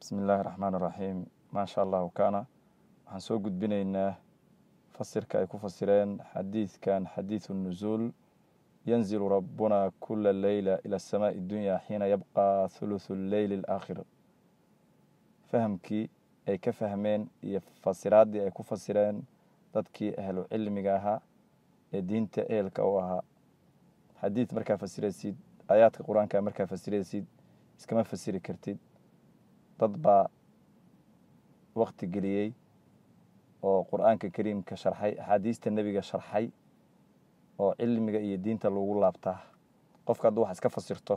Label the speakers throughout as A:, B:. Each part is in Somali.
A: bismi illaahi raxmaan iraxiim maasha allahu kaana waxaan soo gudbinaynaa fasirka ay ku fasireen xadiidkan xadiidu nusuul yanzilu rabbuna kula leyla ila asamaai addunya xiina yabqa huluthu lleyli alaakhir fahamkii ay ka fahmeen iyo fasiraaddii ay ku fasireen dadkii ahlu cilmiga ahaa ee diinta ehelka u ahaa xadiid markaa fasiraysid aayaadka qur-aanka markaa fasiraysid iskama fasiri kartid dad baa waqti geliyey oo qur'aanka kariimka sharxay axaadiista nebiga sharxay oo cilmiga iyo diinta lagu laabtaa qofka hadduu wax iska fasirto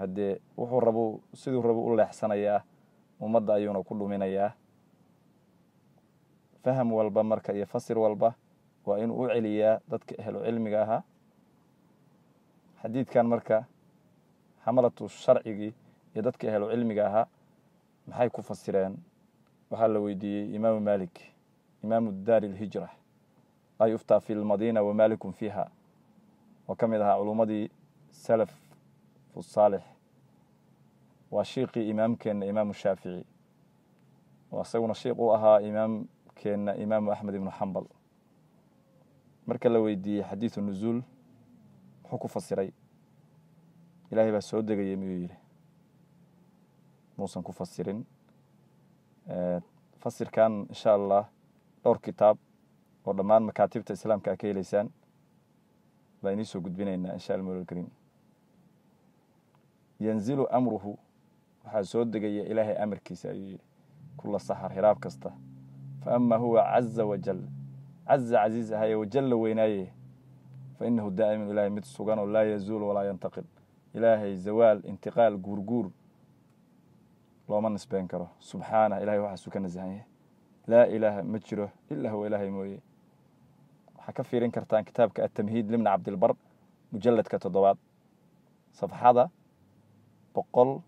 A: haddee wuxuu rabu siduu rabuu u leexsanayaa ummadda ayuuna ku dhuminayaa faham walba marka iyo fasir walba waa inuu u celiyaa dadka ehlo cilmiga ahaa xadiidkan marka xamalatu sharcigii iyo dadkii ahlu cilmiga ahaa maxay ku fasireen waxaa la weydiiyey imaamu malik imaamu daari lhijra laa yuftaa fi lmadiina wamalikun fiiha oo ka mid ahaa culummadii salaf fusaalix waa shiiqii imaamkeenna imaamu shaafici oo isaguna shiik u ahaa imaamkeenna imaamu axmed ibnu xambal marka la weydiiyey xadiidu nuzuul muxuu ku fasiray ilaahay baa soo degayay miyuu yidhi muusan ku fasirin fasirkan insha allah dhowr kitaab oo dhammaan makaatibta islaamka a ka heleysaan baan inii soo gudbinaynaa insha almawla alkariim yanzilu amruhu waxaa soo degaya ilaahay amarkiisa ayuu yidhi kula saxar hiraab kasta fa ama huwa caza wajal caza casiiz ahaaye wajalla weynaaye fa inahu daa'imun ilaahay mid sugan oo laa yazuul walaa yantaqil ilaahay zawaal intiqaal guurguur looma nisbeyn karo subxaana ilahay waxaasuu ka nasahan yahay laa ilaaha ma jiro ilaa huwa ilaahay mooye waxaa ka fiirin kartaan kitaabka atamhiid limna cabdilbar mujalladka toddobaad safxada boqol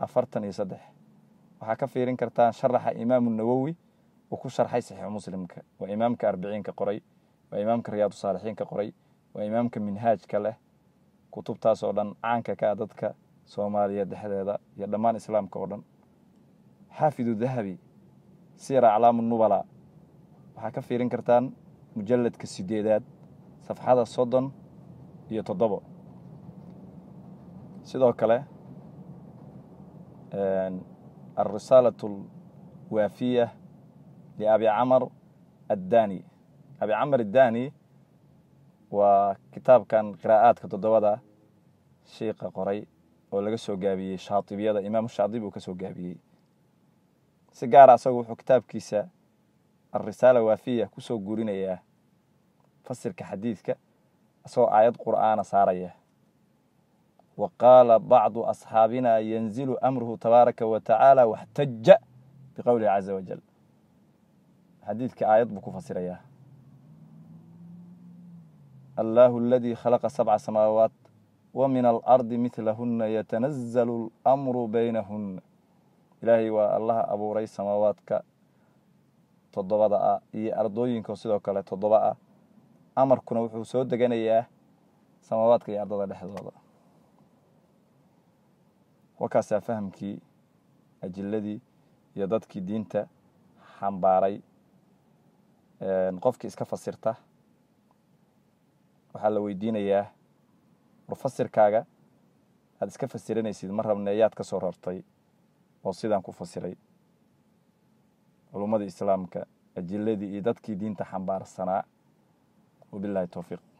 A: afartan iyo saddex waxaa ka fiirin kartaan sharaxa imaamu nawowi uu ku sharxay saxiixu muslimka waa imaamka arbiciinka qoray waa imaamka riyaadu saalixiinka qoray waa imaamka minhaajka leh kutubtaasoo dhan caanka ka a ah dadka soomaaliya dhexdeeda iyo dhammaan islaamka oo dhan xaafidu dahabi siira aclaamu nubala waxaa ka fiirin kartaan mujalladka sideedaad safxada soddon iyo toddobo sidoo kale alrisaalatu alwaafiya liabi camar addani abi camar addaani waa kitaabkan qiraa'aadka toddobada shiiqa qoray oo laga soo gaabiyey shaatibiyada imaamu shaatibi uu ka soo gaabiyey si gaara asagu ah wuxuu kitaabkiisa alrisaala waafiya ku soo gurinayaa fasirka xadiidka isagoo aayad qur'aana saaraya wa qaala bacdu asxaabina yanzilu amruhu tabaaraka wa tacaala waxtaja biqowlihi caza wajal xadiidka aayad buu ku fasirayaa allaahu aladii khalaqa sabca samaawaat wamin alardi midlahuna yatanazalu alamru baynahuna ilaahay waa allaha abuuray samaawaadka toddobada ah iyo ardooyinka sidoo kale toddoba ah amarkuna wuxuu soo deganayaa samaawaadka iyo ardada dhexdooda wakaasaa fahamkii ajiladii iyo dadkii diinta xambaaray qofkii iska fasirta waxaa la weydiinayaa fasirkaaga aad iska fasiranaysid ma rabne yaad ka soo rartay oo sidaan ku fasiray culummadii islaamka ajiladii iyo dadkii diinta xambaarsanaa wabilaahi towfiiq